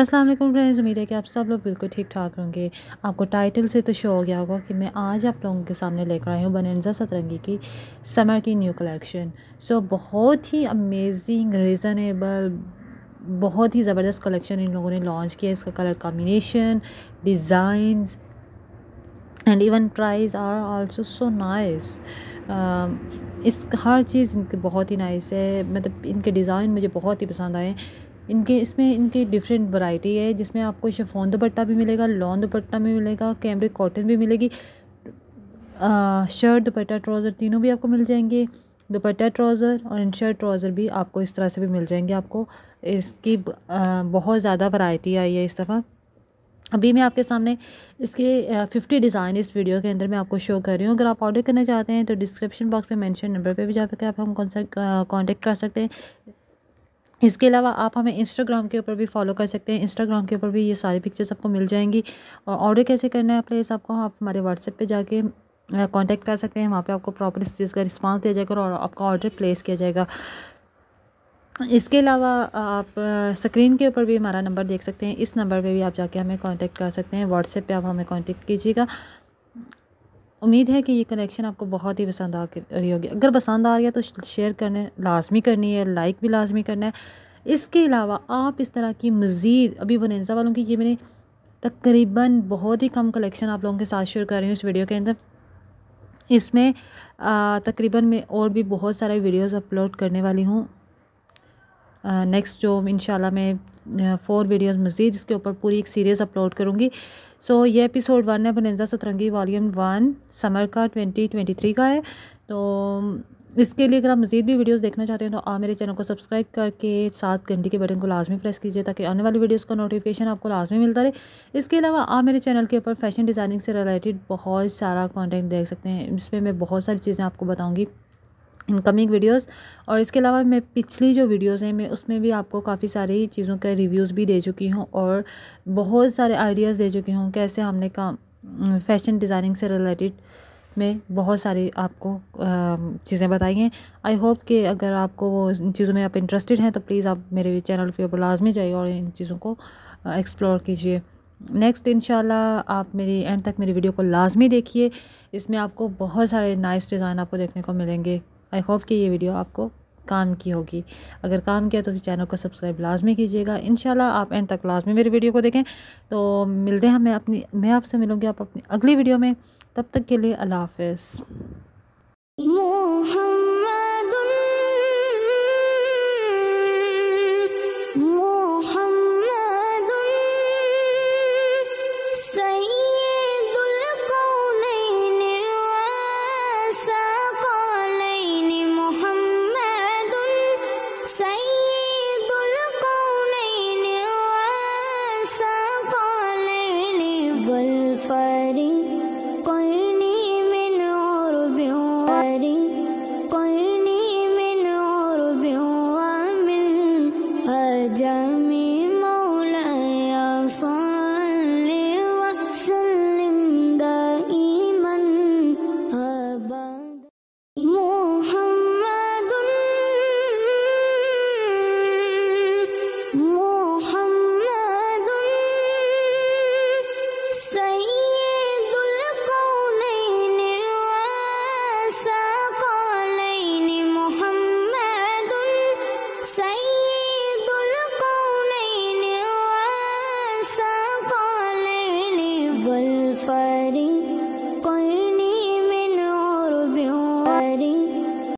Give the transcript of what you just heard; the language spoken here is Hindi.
अस्सलाम वालेकुम फ्रेंड्स उम्मीद है कि आप सब लोग बिल्कुल ठीक ठाक होंगे आपको टाइटल से तो शो हो गया होगा कि मैं आज आप लोगों के सामने लेकर आई हूँ बनंजा सतरंगी की समर की न्यू कलेक्शन सो बहुत ही अमेजिंग रीज़नेबल बहुत ही ज़बरदस्त कलेक्शन इन लोगों ने लॉन्च किया इसका colour combination design and even price are also so nice इस हर चीज़ इनकी बहुत ही नाइस है मतलब इनके डिज़ाइन मुझे बहुत ही पसंद आए इनके इसमें इनके डिफरेंट वैरायटी है जिसमें आपको शफोन दुपट्टा भी मिलेगा लॉन दुपट्टा भी मिलेगा कैमरिक कॉटन भी मिलेगी शर्ट दुपट्टा ट्राउज़र तीनों भी आपको मिल जाएंगे दुपट्टा ट्राउज़र और इन शर्ट ट्राउज़र भी आपको इस तरह से भी मिल जाएंगे आपको इसकी बहुत ज़्यादा वैरायटी आई है इस दफ़ा अभी मैं आपके सामने इसके फिफ्टी डिज़ाइन इस वीडियो के अंदर मैं आपको शो कर रही हूँ अगर आप ऑर्डर करना चाहते हैं तो डिस्क्रिप्शन बॉक्स में मेंशन नंबर पे भी जा हैं आप हम कॉन्सेक्ट कॉन्टेक्ट कर सकते हैं इसके अलावा आप हमें इंस्टाग्राम के ऊपर भी फॉलो कर सकते हैं इंस्टाग्राम के ऊपर भी ये सारी पिक्चर्स आपको मिल जाएंगी और ऑर्डर कैसे करना है प्लेस आपको आप हमारे व्हाट्सएप पे जाके कांटेक्ट कर सकते हैं वहाँ पे आपको प्रॉपर इस चीज़ का रिस्पांस दिया जाएगा और आपका ऑर्डर प्लेस किया जाएगा इसके अलावा आप स्क्रीन के ऊपर भी हमारा नंबर देख सकते हैं इस नंबर पर भी आप जाके हमें कॉन्टैक्ट कर सकते हैं व्हाट्सएप पर आप हमें कॉन्टेक्ट कीजिएगा उम्मीद है कि ये कलेक्शन आपको बहुत ही पसंद आ रही होगी अगर पसंद आ रही है तो शेयर करने लाजमी करनी है लाइक भी लाजमी करना है इसके अलावा आप इस तरह की मज़ीद अभी वनजा वालों की ये मैंने तकरीबन बहुत ही कम कलेक्शन आप लोगों के साथ शेयर कर रही हूँ इस वीडियो के अंदर इसमें तकरीबन मैं और भी बहुत सारे वीडियोस अपलोड करने वाली हूँ नेक्स्ट जो इन मैं फ़ोर वीडियोस मज़ीद इसके ऊपर पूरी एक सीरीज़ अपलोड करूँगी सो so, ये एपिसोड वन है बनेजा सतरंगी वॉल्यूम वन समर का ट्वेंटी ट्वेंटी थ्री का है तो इसके लिए अगर आप मज़ीद भी वीडियोस देखना चाहते हैं तो आप मेरे चैनल को सब्सक्राइब करके सात घंटे के बटन को लाजमी प्रेस कीजिए ताकि आने वाली वीडियोस का नोटिफिकेशन आपको लाजमी मिलता रहे इसके अलावा आप मेरे चैनल के ऊपर फैशन डिज़ाइनिंग से रिलेटेड बहुत सारा कंटेंट देख सकते हैं इसमें मैं बहुत सारी चीज़ें आपको बताऊँगी इनकमिंग वीडियोस और इसके अलावा मैं पिछली जो वीडियोस हैं मैं उसमें भी आपको काफ़ी सारी चीज़ों के रिव्यूज़ भी दे चुकी हूँ और बहुत सारे आइडियाज़ दे चुकी हूँ कैसे हमने का फैशन डिज़ाइनिंग से रिलेटेड में बहुत सारी आपको चीज़ें बताई हैं आई होप कि अगर आपको वो इन चीज़ों में आप इंटरेस्टेड हैं तो प्लीज़ आप मेरे चैनल के ऊपर लाजमी जाइए और इन चीज़ों को एक्सप्लोर कीजिए नेक्स्ट इन आप मेरी एंड तक मेरी वीडियो को लाजमी देखिए इसमें आपको बहुत सारे नाइस डिज़ाइन आपको देखने को मिलेंगे आई होप कि ये वीडियो आपको काम की होगी अगर काम किया तो फिर चैनल को सब्सक्राइब लाजमी कीजिएगा इन आप एंड तक लाजमी मेरी वीडियो को देखें तो मिलते हैं मैं अपनी मैं आपसे मिलूँगी आप अपनी अगली वीडियो में तब तक के लिए अल्लाह हाफ